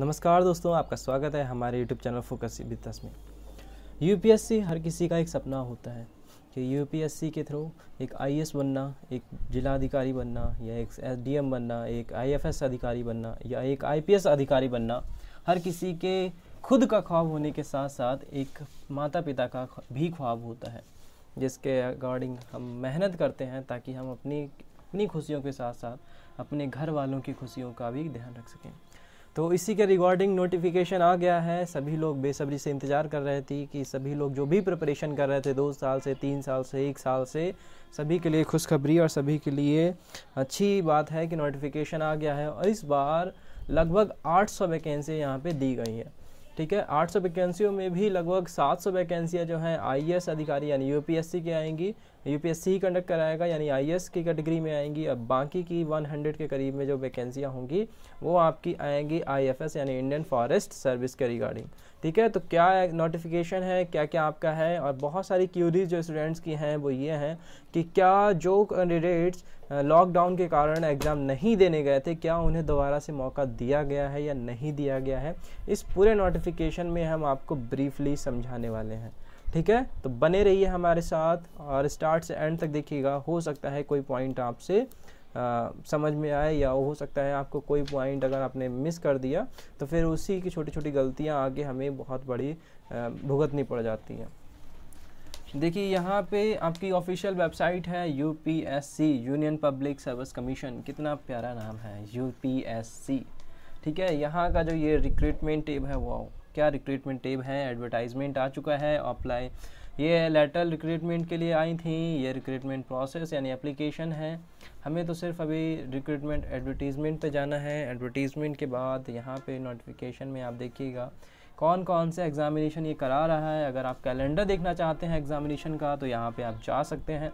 नमस्कार दोस्तों आपका स्वागत है हमारे YouTube चैनल फोकस बिजनेस में यूपीएससी हर किसी का एक सपना होता है कि यूपीएससी के थ्रू एक आई बनना एक जिला अधिकारी बनना या एक एस बनना एक आई अधिकारी बनना या एक आई अधिकारी बनना हर किसी के खुद का ख्वाब होने के साथ साथ एक माता पिता का भी ख्वाब होता है जिसके अकॉर्डिंग हम मेहनत करते हैं ताकि हम अपनी अपनी खुशियों के साथ साथ अपने घर वालों की खुशियों का भी ध्यान रख सकें तो इसी के रिगार्डिंग नोटिफिकेशन आ गया है सभी लोग बेसब्री से इंतज़ार कर रहे थे कि सभी लोग जो भी प्रिपरेशन कर रहे थे दो साल से तीन साल से एक साल से सभी के लिए खुशखबरी और सभी के लिए अच्छी बात है कि नोटिफिकेशन आ गया है और इस बार लगभग 800 वैकेंसियाँ यहाँ पर दी गई हैं ठीक है 800 वैकेंसियों में भी लगभग 700 वैकेंसियाँ जो हैं आई अधिकारी यानी सी की आएंगी यूपीएससी ही कंडक्ट कराएगा यानी आईएएस e की कैटेगरी में आएंगी अब बाकी की 100 के करीब में जो वैकेंसियाँ होंगी वो आपकी आएंगी आईएफएस यानी इंडियन फॉरेस्ट सर्विस के रिगार्डिंग ठीक है तो क्या नोटिफिकेशन है क्या क्या आपका है और बहुत सारी क्यूरीज जो स्टूडेंट्स की हैं वो ये हैं कि क्या जो कैंडिडेट्स लॉकडाउन के कारण एग्ज़ाम नहीं देने गए थे क्या उन्हें दोबारा से मौका दिया गया है या नहीं दिया गया है इस पूरे नोटिफिकेशन में हम आपको ब्रीफली समझाने वाले हैं ठीक है तो बने रहिए हमारे साथ और स्टार्ट से एंड तक देखिएगा हो सकता है कोई पॉइंट आपसे समझ में आए या हो सकता है आपको कोई पॉइंट अगर आपने मिस कर दिया तो फिर उसी की छोटी छोटी गलतियां आगे हमें बहुत बड़ी भुगतनी पड़ जाती हैं देखिए यहाँ पे आपकी ऑफिशियल वेबसाइट है see Union Public Service Commission कितना प्यारा नाम है सी ठीक है यहाँ का जो ये रिक्रूटमेंट टेब है वो क्या रिक्रूटमेंट टेब है एडवर्टाइजमेंट आ चुका है अप्लाई ये लेटरल रिक्रूटमेंट के लिए आई थी ये रिक्रूटमेंट प्रोसेस यानी एप्लीकेशन है हमें तो सिर्फ अभी रिक्रूटमेंट एडवर्टीज़मेंट पे जाना है एडवर्टीज़मेंट के बाद यहाँ पे नोटिफिकेशन में आप देखिएगा कौन कौन से एग्ज़ामिनेशन ये करा रहा है अगर आप कैलेंडर देखना चाहते हैं एग्ज़ामिनेशन का तो यहाँ पर आप जा सकते हैं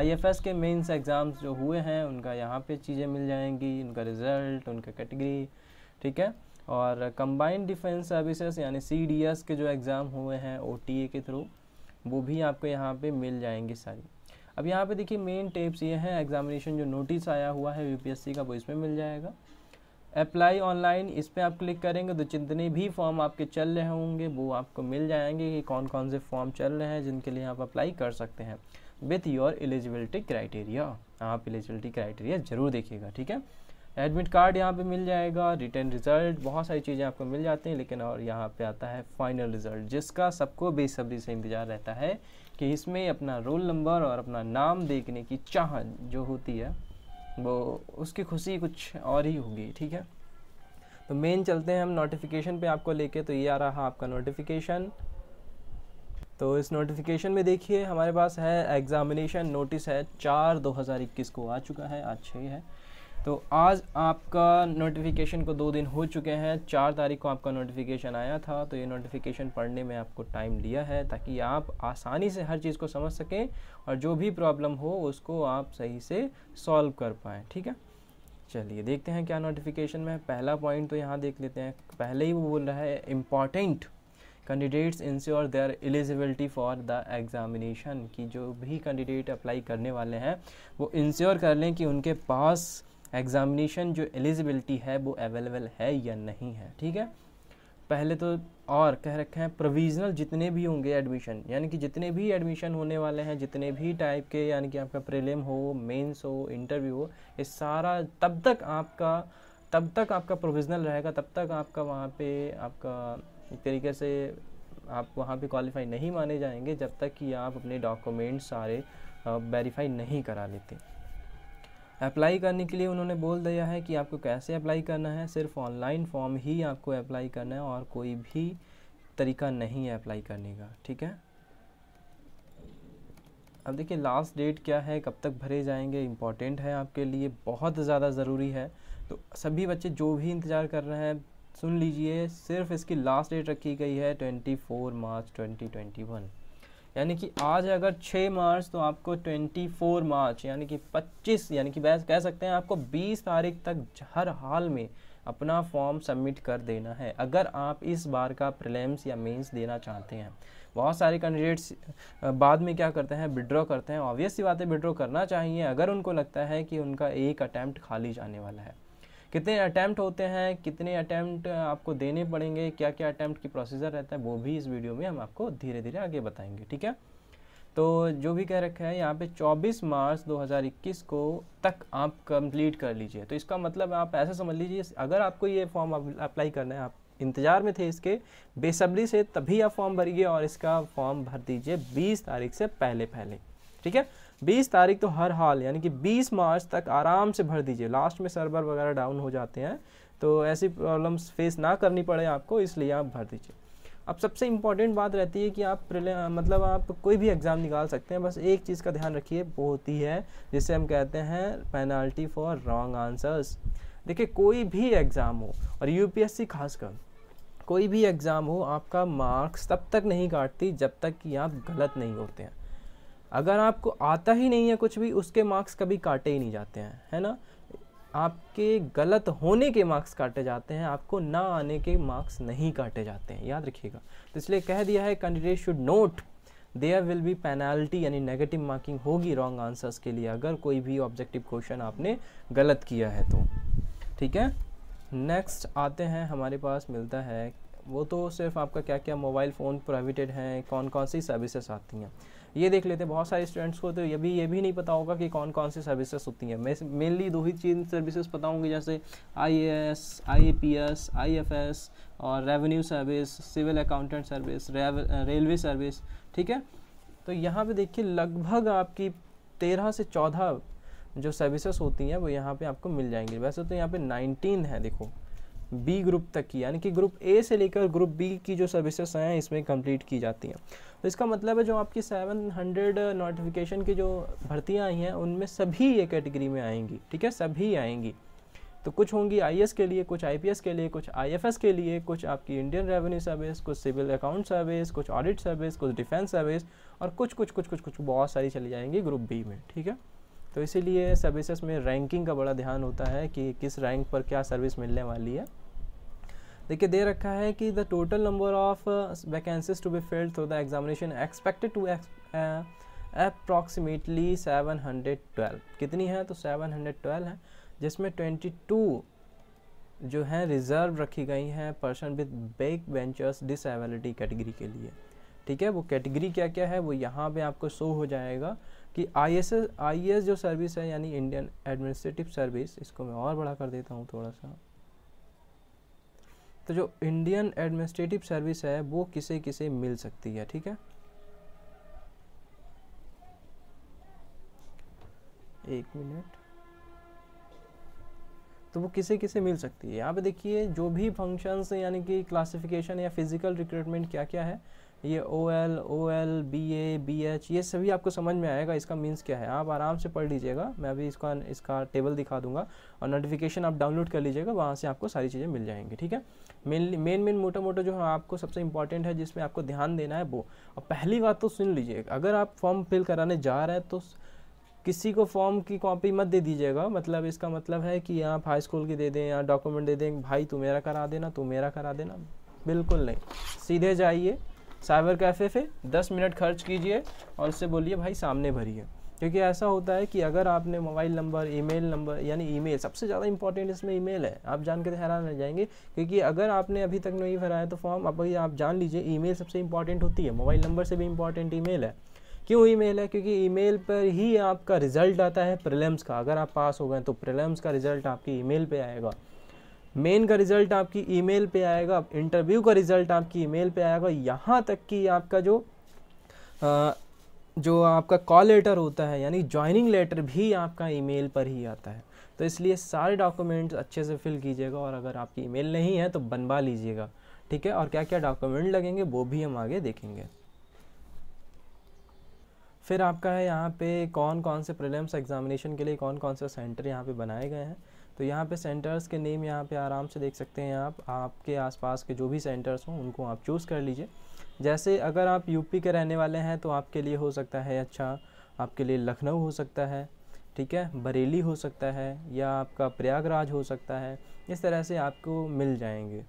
आई के मेन्स एग्ज़ाम्स जो हुए हैं उनका यहाँ पर चीज़ें मिल जाएंगी उनका रिज़ल्ट उनका कैटेगरी ठीक है और कंबाइंड डिफेंस सर्विसेज यानी सी के जो एग्ज़ाम हुए हैं ओ के थ्रू वो भी आपको यहाँ पे मिल जाएंगी सारी अब यहाँ पे देखिए मेन टेप्स ये हैं एग्जामिनेशन जो नोटिस आया हुआ है यूपीएससी का वो इसमें मिल जाएगा अप्लाई ऑनलाइन इस पर आप क्लिक करेंगे तो जितने भी फॉर्म आपके चल रहे होंगे वो आपको मिल जाएंगे कि कौन कौन से फॉर्म चल रहे हैं जिनके लिए आप अप्लाई कर सकते हैं विथ योर एलिजिबिलिटी क्राइटेरिया आप एलिजिबिलिटी क्राइटेरिया ज़रूर देखिएगा ठीक है एडमिट कार्ड यहाँ पे मिल जाएगा रिटर्न रिज़ल्ट बहुत सारी चीज़ें आपको मिल जाती हैं लेकिन और यहाँ पे आता है फाइनल रिज़ल्ट जिसका सबको बेसब्री से इंतज़ार रहता है कि इसमें अपना रोल नंबर और अपना नाम देखने की चाह जो होती है वो उसकी खुशी कुछ और ही होगी ठीक है तो मेन चलते हैं हम नोटिफिकेशन पे आपको लेके तो ये आ रहा आपका नोटिफिकेशन तो इस नोटिफिकेशन में देखिए हमारे पास है एग्ज़ामिनेशन नोटिस है चार दो हज़ार इक्कीस को आ चुका है आज छः है तो आज आपका नोटिफिकेशन को दो दिन हो चुके हैं चार तारीख को आपका नोटिफिकेशन आया था तो ये नोटिफिकेशन पढ़ने में आपको टाइम लिया है ताकि आप आसानी से हर चीज़ को समझ सकें और जो भी प्रॉब्लम हो उसको आप सही से सॉल्व कर पाएँ ठीक है चलिए देखते हैं क्या नोटिफिकेशन में पहला पॉइंट तो यहाँ देख लेते हैं पहले ही वो बोल रहा है important candidates ensure their eligibility for the examination कि जो भी कैंडिडेट अप्लाई करने वाले हैं वो इंश्योर कर लें कि उनके पास एग्ज़ामिनेशन जो एलिजिबिलिटी है वो अवेलेबल है या नहीं है ठीक है पहले तो और कह रखे हैं प्रोविज़नल जितने भी होंगे एडमिशन यानी कि जितने भी एडमिशन होने वाले हैं जितने भी टाइप के यानी कि आपका प्रीलिम हो मेंस हो इंटरव्यू हो ये सारा तब तक आपका तब तक आपका प्रोविज़नल रहेगा तब तक आपका वहाँ पे आपका एक तरीके से आप वहाँ पे क्वालिफाई नहीं माने जाएंगे जब तक कि आप अपने डॉक्यूमेंट्स सारे वेरीफाई नहीं करा लेते अप्लाई करने के लिए उन्होंने बोल दिया है कि आपको कैसे अप्लाई करना है सिर्फ ऑनलाइन फॉर्म ही आपको अप्लाई करना है और कोई भी तरीका नहीं है अप्लाई करने का ठीक है अब देखिए लास्ट डेट क्या है कब तक भरे जाएंगे इम्पॉर्टेंट है आपके लिए बहुत ज़्यादा ज़रूरी है तो सभी बच्चे जो भी इंतज़ार कर रहे हैं सुन लीजिए सिर्फ इसकी लास्ट डेट रखी गई है 24 मार्च 2021 यानी कि आज है अगर 6 मार्च तो आपको 24 मार्च यानी कि 25 यानी कि कह सकते हैं आपको 20 तारीख तक हर हाल में अपना फॉर्म सबमिट कर देना है अगर आप इस बार का प्रलेम्स या मेंस देना चाहते हैं बहुत सारे कैंडिडेट्स बाद में क्या करते हैं विड्रॉ करते हैं ऑब्वियस सी बातें विड्रॉ करना चाहिए अगर उनको लगता है कि उनका एक अटैम्प्ट खाली जाने वाला है कितने अटैम्प्ट होते हैं कितने अटैम्प्ट आपको देने पड़ेंगे क्या क्या अटैम्प्ट की प्रोसीजर रहता है वो भी इस वीडियो में हम आपको धीरे धीरे आगे बताएंगे ठीक है तो जो भी कह रखा है यहाँ पे 24 मार्च 2021 को तक आप कंप्लीट कर लीजिए तो इसका मतलब आप ऐसा समझ लीजिए अगर आपको ये फॉर्म अप्लाई करना है आप इंतज़ार में थे इसके बेसब्री से तभी आप फॉर्म भरिए और इसका फॉर्म भर दीजिए 20 तारीख से पहले पहले ठीक है बीस तारीख तो हर हाल यानी कि बीस मार्च तक आराम से भर दीजिए लास्ट में सर्वर वगैरह डाउन हो जाते हैं तो ऐसी प्रॉब्लम्स फेस ना करनी पड़े आपको इसलिए आप भर दीजिए अब सबसे इम्पॉर्टेंट बात रहती है कि आप मतलब आप कोई भी एग्ज़ाम निकाल सकते हैं बस एक चीज़ का ध्यान रखिए वो होती है जिसे हम कहते हैं पेनाल्टी फॉर रॉन्ग आंसर्स देखिए कोई भी एग्ज़ाम हो और यूपीएससी खासकर कोई भी एग्ज़ाम हो आपका मार्क्स तब तक नहीं काटती जब तक कि आप गलत नहीं होते हैं अगर आपको आता ही नहीं है कुछ भी उसके मार्क्स कभी काटे ही नहीं जाते हैं है ना आपके गलत होने के मार्क्स काटे जाते हैं आपको ना आने के मार्क्स नहीं काटे जाते हैं याद रखिएगा तो इसलिए कह दिया है candidate should note there will be penalty यानी नेगेटिव मार्किंग होगी रॉन्ग आंसर्स के लिए अगर कोई भी ऑब्जेक्टिव क्वेश्चन आपने गलत किया है तो ठीक है नेक्स्ट आते हैं हमारे पास मिलता है वो तो सिर्फ आपका क्या क्या मोबाइल फ़ोन प्राइवेटेड हैं कौन कौन सी सर्विसेस आती हैं ये देख लेते हैं बहुत सारे स्टूडेंट्स को तो ये भी ये भी नहीं पता होगा कि कौन कौन सी सर्विसेज होती हैं मैं मेनली दो ही चीज सर्विसेज पता होंगी जैसे आई ए एस और revenue service civil accountant service railway service ठीक है तो यहाँ पे देखिए लगभग आपकी तेरह से चौदह जो सर्विसेज होती हैं वो यहाँ पे आपको मिल जाएंगी वैसे तो यहाँ पे नाइनटीन है देखो बी ग्रुप तक की यानी कि ग्रुप ए से लेकर ग्रुप बी की जो सर्विसेज हैं इसमें कंप्लीट की जाती हैं तो इसका मतलब है जो आपकी 700 नोटिफिकेशन की जो भर्तियां आई हैं उनमें सभी ये कैटेगरी में आएंगी ठीक है सभी आएंगी तो कुछ होंगी आई के लिए कुछ आई के लिए कुछ आई के लिए कुछ आपकी इंडियन रेवेन्यू सर्विस कुछ सिविल अकाउंट सर्विस कुछ ऑडिट सर्विस कुछ डिफेंस सर्विस और कुछ कुछ कुछ कुछ कुछ बहुत सारी चली जाएंगी ग्रुप बी में ठीक है तो इसीलिए सर्विसेज में रैंकिंग का बड़ा ध्यान होता है कि किस रैंक पर क्या सर्विस मिलने वाली है देखिए दे रखा है कि the total number of vacancies to be filled through the examination expected to approximately seven hundred twelve कितनी है तो सेवन हंड्रेड ट्वेल्व है जिसमें ट्वेंटी टू जो है रिजर्व रखी गई हैं पर्सन विद बेग बेंचर्स डिसबलिटी कैटेगरी के लिए ठीक है वो कैटेगरी क्या क्या है वो यहाँ पे आपको शो हो जाएगा कि आई एस आई एस जो सर्विस है यानी इंडियन एडमिनिस्ट्रेटिव सर्विस इसको मैं और बड़ा कर देता हूँ थोड़ा सा तो जो इंडियन एडमिनिस्ट्रेटिव सर्विस है वो किसे किसे मिल सकती है ठीक है एक मिनट तो वो किसे किसे मिल सकती है यहाँ पे देखिए जो भी फंक्शंस यानी कि क्लासिफिकेशन या फिजिकल रिक्रूटमेंट क्या क्या है ये O L O L B A B H ये सभी आपको समझ में आएगा इसका मीन्स क्या है आप आराम से पढ़ लीजिएगा मैं अभी इसका इसका टेबल दिखा दूंगा और नोटिफिकेशन आप डाउनलोड कर लीजिएगा वहाँ से आपको सारी चीज़ें मिल जाएंगी ठीक है मेन मेन मेन मोटा मोटा जो है आपको सबसे इंपॉर्टेंट है जिसमें आपको ध्यान देना है वो और पहली बात तो सुन लीजिए अगर आप फॉर्म फिल कराने जा रहे हैं तो किसी को फॉर्म की कॉपी मत दे दीजिएगा मतलब इसका मतलब है कि आप हाई स्कूल की दे दें या डॉक्यूमेंट दे दें भाई तू मेरा करा देना तू मेरा करा देना बिल्कुल नहीं सीधे जाइए साइबर कैफ़े पे दस मिनट खर्च कीजिए और उससे बोलिए भाई सामने भरिए क्योंकि ऐसा होता है कि अगर आपने मोबाइल नंबर ईमेल नंबर यानी ईमेल सबसे ज़्यादा इंपॉर्टेंट इसमें ईमेल है आप जान के तो हैरान रह जाएंगे क्योंकि अगर आपने अभी तक नहीं भराया तो फॉर्म अभी आप जान लीजिए ईमेल सबसे इंपॉर्टेंट होती है मोबाइल नंबर से भी इंपॉर्टेंट ईमेल है क्यों ईमेल है क्योंकि ईमेल पर ही आपका रिजल्ट आता है प्रिलम्स का अगर आप पास हो गए तो प्रिलम्स का रिजल्ट आपकी ई मेल आएगा मेन का रिजल्ट आपकी ई मेल आएगा इंटरव्यू का रिजल्ट आपकी ई मेल आएगा यहाँ तक कि आपका जो जो आपका कॉल लेटर होता है यानी ज्वाइनिंग लेटर भी आपका ईमेल पर ही आता है तो इसलिए सारे डॉक्यूमेंट्स अच्छे से फिल कीजिएगा और अगर आपकी ईमेल नहीं है तो बनवा लीजिएगा ठीक है और क्या क्या डॉक्यूमेंट लगेंगे वो भी हम आगे देखेंगे फिर आपका है यहाँ पे कौन कौन से प्रिलिम्स एग्जामिनेशन के लिए कौन कौन से सेंटर यहाँ पे बनाए गए हैं तो यहाँ पे सेंटर्स के नेम यहाँ पे आराम से देख सकते हैं आप आपके आसपास के जो भी सेंटर्स हों उनको आप चूज़ कर लीजिए जैसे अगर आप यूपी के रहने वाले हैं तो आपके लिए हो सकता है अच्छा आपके लिए लखनऊ हो सकता है ठीक है बरेली हो सकता है या आपका प्रयागराज हो सकता है इस तरह से आपको मिल जाएंगे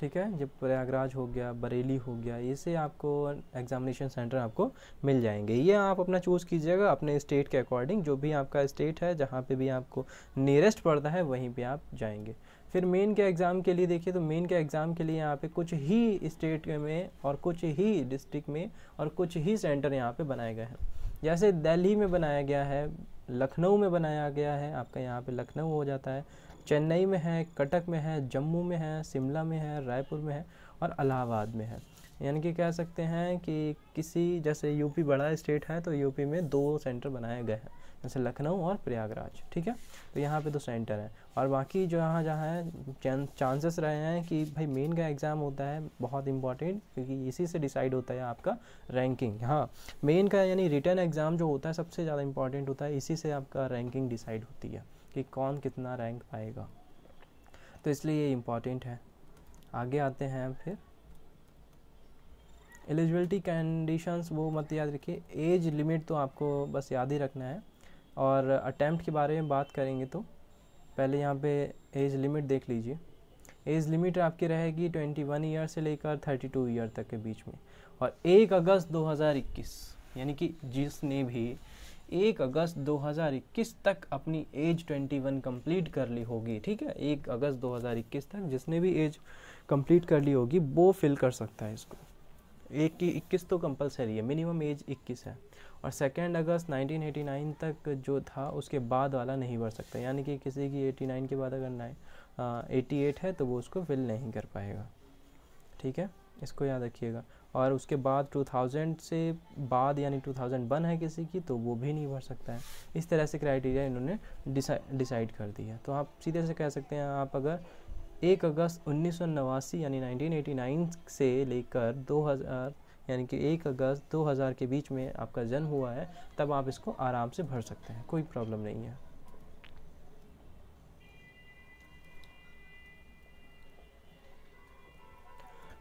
ठीक है जब प्रयागराज हो गया बरेली हो गया इसे आपको एग्जामिनेशन सेंटर आपको मिल जाएंगे ये आप अपना चूज़ कीजिएगा अपने स्टेट के अकॉर्डिंग जो भी आपका स्टेट है जहाँ पे भी आपको नियरेस्ट पड़ता है वहीं पे आप जाएंगे फिर मेन के एग्ज़ाम के लिए देखिए तो मेन के एग्ज़ाम के लिए यहाँ पे कुछ ही स्टेट में और कुछ ही डिस्ट्रिक्ट में और कुछ ही सेंटर यहाँ पर बनाए गए हैं जैसे दिल्ली में बनाया गया है लखनऊ में बनाया गया है आपका यहाँ पर लखनऊ हो जाता है चेन्नई में है कटक में है जम्मू में है शिमला में है रायपुर में है और अलाहाबाद में है यानी कि कह सकते हैं कि किसी जैसे यूपी बड़ा स्टेट है तो यूपी में दो सेंटर बनाए गए हैं जैसे लखनऊ और प्रयागराज ठीक है तो यहाँ पे दो सेंटर हैं और बाकी जो यहाँ जहाँ है चांसेस रहे हैं कि भाई मेन का एग्ज़ाम होता है बहुत इंपॉर्टेंट क्योंकि इसी से डिसाइड होता है आपका रैंकिंग हाँ मेन का यानी रिटर्न एग्ज़ाम जो होता है सबसे ज़्यादा इंपॉर्टेंट होता है इसी से आपका रैंकिंग डिसाइड होती है कि कौन कितना रैंक पाएगा तो इसलिए ये इम्पॉर्टेंट है आगे आते हैं फिर एलिजिबिलिटी कंडीशंस वो मत याद रखिए एज लिमिट तो आपको बस याद ही रखना है और अटैम्प्ट के बारे में बात करेंगे तो पहले यहाँ पे एज लिमिट देख लीजिए एज लिमिट आपकी रहेगी 21 ईयर से लेकर 32 ईयर तक के बीच में और 1 अगस्त 2021 यानी कि जिसने भी एक अगस्त 2021 तक अपनी एज 21 कंप्लीट कर ली होगी ठीक है एक अगस्त 2021 तक जिसने भी एज कंप्लीट कर ली होगी वो फिल कर सकता है इसको एक की इक्कीस तो कंपलसरी है मिनिमम एज इक्कीस है और सेकेंड अगस्त 1989 तक जो था उसके बाद वाला नहीं भर सकता यानी कि किसी की 89 के बाद अगर नाइन एटी है तो वो उसको फिल नहीं कर पाएगा ठीक है इसको याद रखिएगा और उसके बाद 2000 से बाद यानी 2001 है किसी की तो वो भी नहीं भर सकता है इस तरह से क्राइटेरिया इन्होंने डिसाइड कर दिया तो आप सीधे से कह सकते हैं आप अगर एक अगस्त उन्नीस यानी 1989 से लेकर 2000 यानी कि एक अगस्त 2000 के बीच में आपका जन्म हुआ है तब आप इसको आराम से भर सकते हैं कोई प्रॉब्लम नहीं है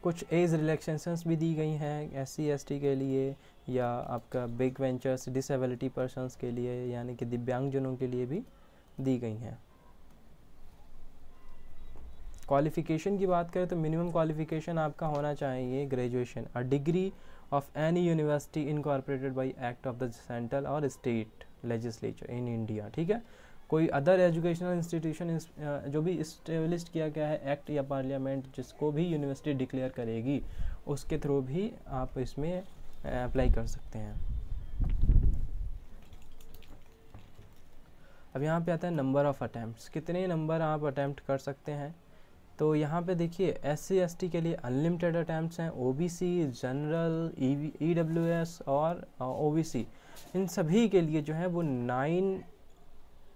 कुछ एज रिलैक्सेशंस भी दी गई हैं एस सी के लिए या आपका बिग वेंचर्स डिसेबिलिटी पर्सनस के लिए यानी कि दिव्यांगजनों के लिए भी दी गई हैं क्वालिफ़िकेशन की बात करें तो मिनिमम क्वालिफ़िकेशन आपका होना चाहिए graduation a degree of any university incorporated by act of the central और स्टेट लेजिस्लेचर इन इंडिया ठीक है कोई अदर एजुकेशनल इंस्टीट्यूशन जो भी इस्टेब्लिश किया गया है एक्ट या पार्लियामेंट जिसको भी यूनिवर्सिटी डिक्लेयर करेगी उसके थ्रू भी आप इसमें अप्लाई कर सकते हैं अब यहाँ पे आता है नंबर ऑफ़ अटैम्प्ट कितने नंबर आप अटैम्प्ट कर सकते हैं तो यहाँ पे देखिए एस सी एस टी के लिए अनलिमिटेड अटैम्प्ट हैं O B C general E W S और ओ बी सी इन सभी के लिए जो है वो नाइन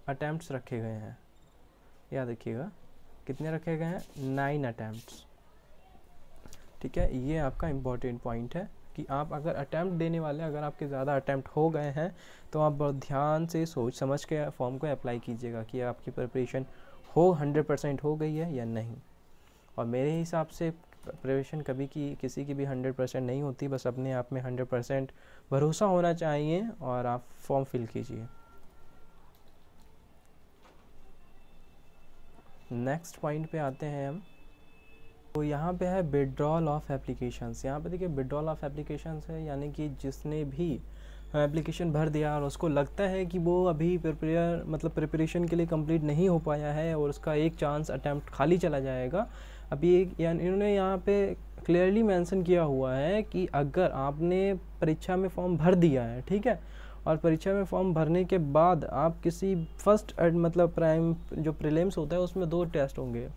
अटैम्प्ट रखे गए हैं याद रखिएगा कितने रखे गए हैं नाइन अटैम्प्ट ठीक है ये आपका इम्पोर्टेंट पॉइंट है कि आप अगर अटैम्प्ट देने वाले अगर आपके ज़्यादा अटैम्प्ट हो गए हैं तो आप बहुत ध्यान से सोच समझ के फॉर्म को अप्लाई कीजिएगा कि आपकी प्रिपरेशन हो हंड्रेड परसेंट हो गई है या नहीं और मेरे हिसाब से प्रिपरेशन कभी की किसी की भी हंड्रेड परसेंट नहीं होती बस अपने आप में हंड्रेड परसेंट भरोसा होना चाहिए और आप फॉर्म फिल कीजिए नेक्स्ट पॉइंट पे आते हैं हम तो यहाँ पे है विड्रॉल ऑफ एप्लीकेशंस यहाँ पे देखिए विड्रॉल ऑफ एप्लीकेशंस है यानी कि जिसने भी एप्लीकेशन भर दिया और उसको लगता है कि वो अभी प्रिपेयर मतलब प्रिपरेशन के लिए कंप्लीट नहीं हो पाया है और उसका एक चांस अटैम्प्ट खाली चला जाएगा अभी एक यानी इन्होंने यहाँ पे क्लियरली मेंशन किया हुआ है कि अगर आपने परीक्षा में फॉर्म भर दिया है ठीक है और परीक्षा में फॉर्म भरने के बाद आप किसी फर्स्ट मतलब प्राइम जो प्रीलिम्स होता है उसमें दो टेस्ट होंगे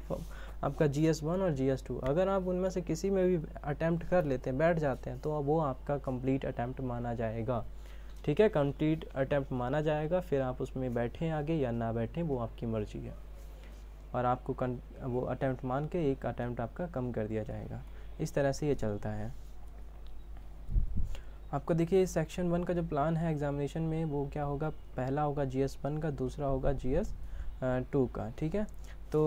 आपका जी एस वन और जी एस टू अगर आप उनमें से किसी में भी अटैम्प्ट कर लेते हैं बैठ जाते हैं तो वो आपका कंप्लीट अटैम्प्ट माना जाएगा ठीक है कंप्लीट अटैम्प्ट माना जाएगा फिर आप उसमें बैठें आगे या ना बैठें वो आपकी मर्जी है और आपको कन, वो अटैम्प्ट मान के एक अटैम्प्ट आपका कम कर दिया जाएगा इस तरह से ये चलता है आपका देखिए सेक्शन वन का जो प्लान है एग्जामिनेशन में वो क्या होगा पहला होगा जी एस वन का दूसरा होगा जी एस टू का ठीक है तो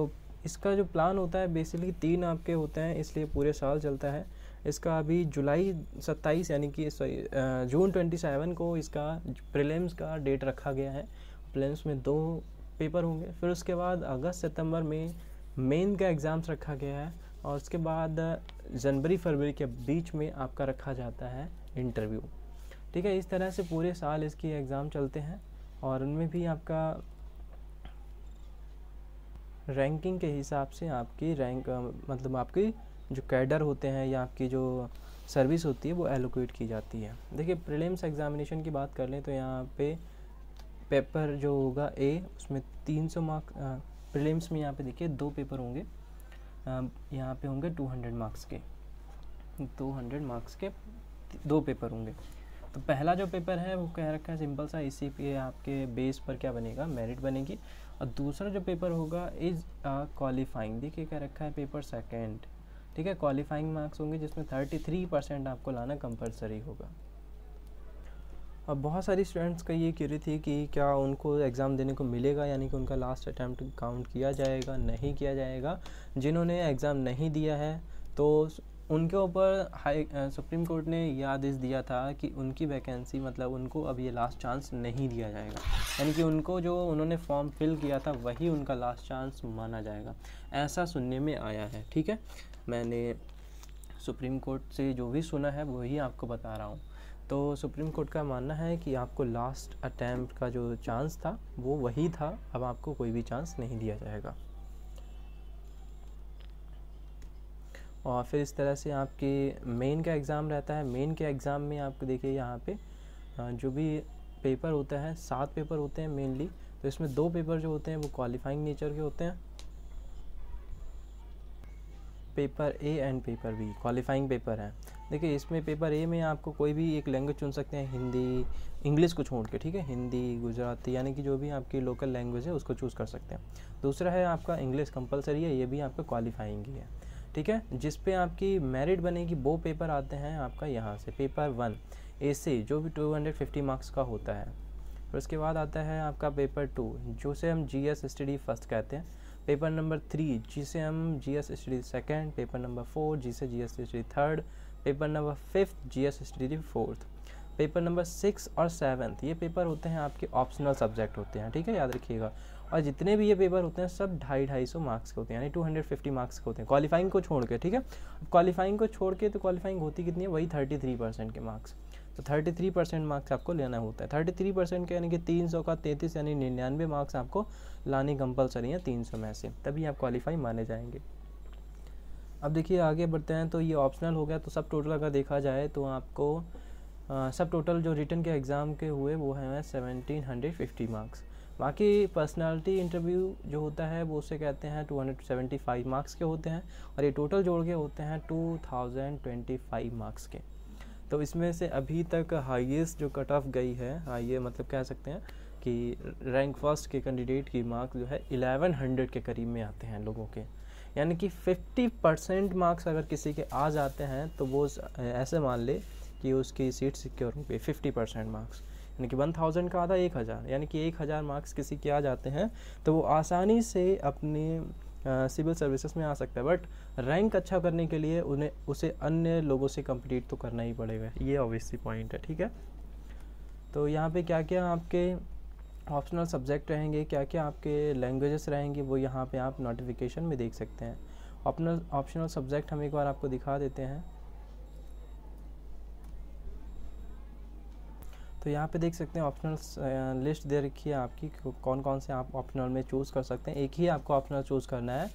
इसका जो प्लान होता है बेसिकली तीन आपके होते हैं इसलिए पूरे साल चलता है इसका अभी जुलाई सत्ताईस यानी कि सॉरी जून ट्वेंटी सेवन को इसका प्रीलिम्स का डेट रखा गया है प्रीलिम्स में दो पेपर होंगे फिर उसके बाद अगस्त सितंबर में मेन का एग्ज़ाम्स रखा गया है और उसके बाद जनवरी फरवरी के बीच में आपका रखा जाता है इंटरव्यू ठीक है इस तरह से पूरे साल इसके एग्ज़ाम चलते हैं और उनमें भी आपका रैंकिंग के हिसाब से आपकी रैंक मतलब आपकी जो कैडर होते हैं या आपकी जो सर्विस होती है वो एलोकेट की जाती है देखिए प्रीलिम्स एग्ज़ामिनेशन की बात कर लें तो यहाँ पे पेपर जो होगा ए उसमें 300 मार्क्स प्रीलिम्स में यहाँ पे देखिए दो पेपर होंगे यहाँ पे होंगे 200 मार्क्स के 200 मार्क्स के दो पेपर होंगे तो पहला जो पेपर है वो कह रखा है सिंपल सा इसी पे आपके बेस पर क्या बनेगा मेरिट बनेगी और दूसरा जो पेपर होगा इज़ क्वालिफाइंग देखिए कह रखा है पेपर सेकेंड ठीक है क्वालिफाइंग मार्क्स होंगे जिसमें थर्टी थ्री परसेंट आपको लाना कंपलसरी होगा अब बहुत सारी स्टूडेंट्स का ये क्यूरी थी कि क्या उनको एग्ज़ाम देने को मिलेगा यानी कि उनका लास्ट अटैम्प्ट काउंट किया जाएगा नहीं किया जाएगा जिन्होंने एग्ज़ाम नहीं दिया है तो उनके ऊपर हाई सुप्रीम कोर्ट ने यह आदेश दिया था कि उनकी वैकेंसी मतलब उनको अब ये लास्ट चांस नहीं दिया जाएगा यानी कि उनको जो उन्होंने फॉर्म फिल किया था वही उनका लास्ट चांस माना जाएगा ऐसा सुनने में आया है ठीक है मैंने सुप्रीम कोर्ट से जो भी सुना है वही आपको बता रहा हूँ तो सुप्रीम कोर्ट का मानना है कि आपको लास्ट अटैम्प्ट का जो चांस था वो वही था अब आपको कोई भी चांस नहीं दिया जाएगा और फिर इस तरह से आपके मेन का एग्ज़ाम रहता है मेन के एग्ज़ाम में आपको देखिए यहाँ पे जो भी पेपर होता है सात पेपर होते हैं मेनली तो इसमें दो पेपर जो होते हैं वो क्वालिफाइंग नेचर के होते हैं paper A and paper B qualifying paper है देखिए इसमें पेपर ए में आपको कोई भी एक लैंग्वेज चुन सकते हैं हिंदी इंग्लिश को छोड़ के ठीक है हिंदी गुजराती यानी कि जो भी आपकी लोकल लैंग्वेज है उसको चूज़ कर सकते हैं दूसरा है आपका इंग्लिश कंपलसरी है ये भी आपका क्वालिफाइंग ही है ठीक है जिस पे आपकी मेरिट बनेगी वो पेपर आते हैं आपका यहाँ से पेपर वन ए जो भी 250 मार्क्स का होता है और उसके बाद आता है आपका पेपर टू जो से हम जी एस स्टडी फर्स्ट कहते हैं पेपर नंबर थ्री जिसे हम G S study second paper number four जिसे G S study third paper number fifth G S study fourth paper number six और सेवन्थ ये पेपर होते हैं आपके ऑप्शनल सब्जेक्ट होते हैं ठीक है याद रखिएगा और जितने भी ये पेपर होते हैं सब ढाई ढाई सौ मार्क्स के होते हैं यानी टू हंड्रेड फिफ्टी मार्क्स के होते हैं क्वालिफाइंग को छोड़ के ठीक है क्वालिफाइंग को छोड़ के तो क्वालिफाइंग होती कितनी है वही थर्टी थ्री परसेंट के मार्क्स तो थर्टी थ्री परसेंट मार्क्स आपको लेना होता है थर्टी थ्री परसेंट के यानी कि तीन सौ का तैंतीस यानी निन्यानवे मार्क्स आपको लाने कंपलसरी है तीन सौ में से तभी आप क्वालिफाई माने जाएंगे अब देखिए आगे बढ़ते हैं तो ये ऑप्शनल हो गया तो सब टोटल अगर देखा जाए तो आपको आ, सब टोटल जो रिटर्न के एग्ज़ाम के हुए वो हैं सेवनटीन हंड्रेड फिफ्टी मार्क्स बाकी पर्सनालिटी इंटरव्यू जो होता है वो उसे कहते हैं 275 मार्क्स के होते हैं और ये टोटल जोड़ के होते हैं 2025 मार्क्स के तो इसमें से अभी तक हाईएस्ट जो कट ऑफ गई है हाइए मतलब कह सकते हैं कि रैंक फर्स्ट के कैंडिडेट की मार्क्स जो है 1100 के करीब में आते हैं लोगों के यानी कि 50 परसेंट मार्क्स अगर किसी के आ जाते हैं तो वो ऐसे मान ले कि उसकी सीट सिक्योर हो गई फिफ्टी परसेंट मार्क्स यानी कि वन थाउजेंड का आधा एक हज़ार यानी कि एक हज़ार मार्क्स किसी के आ जाते हैं तो वो आसानी से अपने सिविल सर्विसेज में आ सकता है बट रैंक अच्छा करने के लिए उन्हें उसे अन्य लोगों से कंपटीट तो करना ही पड़ेगा ये ऑब्वियसली पॉइंट है ठीक है तो यहाँ पे क्या क्या आपके ऑप्शनल सब्जेक्ट रहेंगे क्या क्या आपके लैंग्वेजेस रहेंगे वो यहाँ पे आप नोटिफिकेशन में देख सकते हैं ऑप्शनल ऑप्शनल सब्जेक्ट हम एक बार आपको दिखा देते हैं तो यहाँ पे देख सकते हैं ऑप्शनल लिस्ट दे रखी है आपकी कौन कौन से आप ऑप्शनल में चूज़ कर सकते हैं एक ही आपको ऑप्शनल चूज़ करना है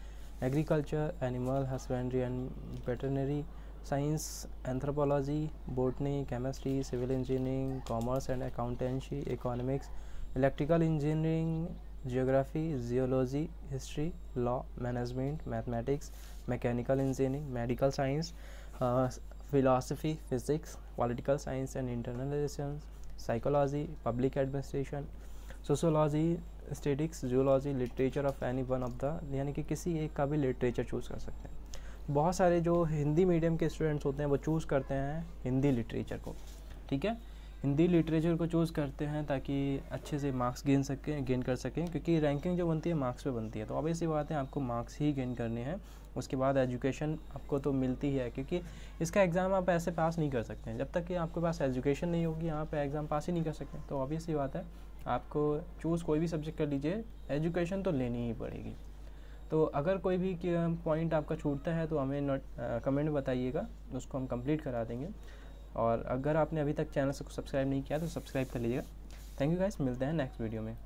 agriculture animal husbandry and veterinary science anthropology botany chemistry civil engineering commerce and accountancy economics electrical engineering geography geology history law management mathematics mechanical engineering medical science philosophy physics political science and internal relation psychology public administration sociology statistics zoology literature of any one of the यानी कि किसी एक का भी literature choose कर सकते हैं बहुत सारे जो हिंदी मीडियम के स्टूडेंट्स होते हैं वो चूज़ करते हैं हिंदी लिटरेचर को ठीक है हिंदी लिटरेचर को चूज़ करते हैं ताकि अच्छे से मार्क्स गेन सकें गेन कर सकें क्योंकि रैंकिंग जो बनती है मार्क्स पे बनती है तो ऑबियसली बात है आपको मार्क्स ही गेन करने हैं उसके बाद एजुकेशन आपको तो मिलती ही है क्योंकि इसका एग्ज़ाम आप ऐसे पास नहीं कर सकते हैं जब तक कि आपके पास एजुकेशन नहीं होगी आप एग्ज़ाम पास ही नहीं कर सकते तो ऑबियसली बात है आपको चूज़ कोई भी सब्जेक्ट कर लीजिए एजुकेशन तो लेनी ही पड़ेगी तो अगर कोई भी पॉइंट आपका छूटता है तो हमें नोट कमेंट बताइएगा उसको हम कंप्लीट करा देंगे और अगर आपने अभी तक चैनल से सब्सक्राइब नहीं किया तो सब्सक्राइब कर लीजिएगा थैंक यू गाइस मिलते हैं नेक्स्ट वीडियो में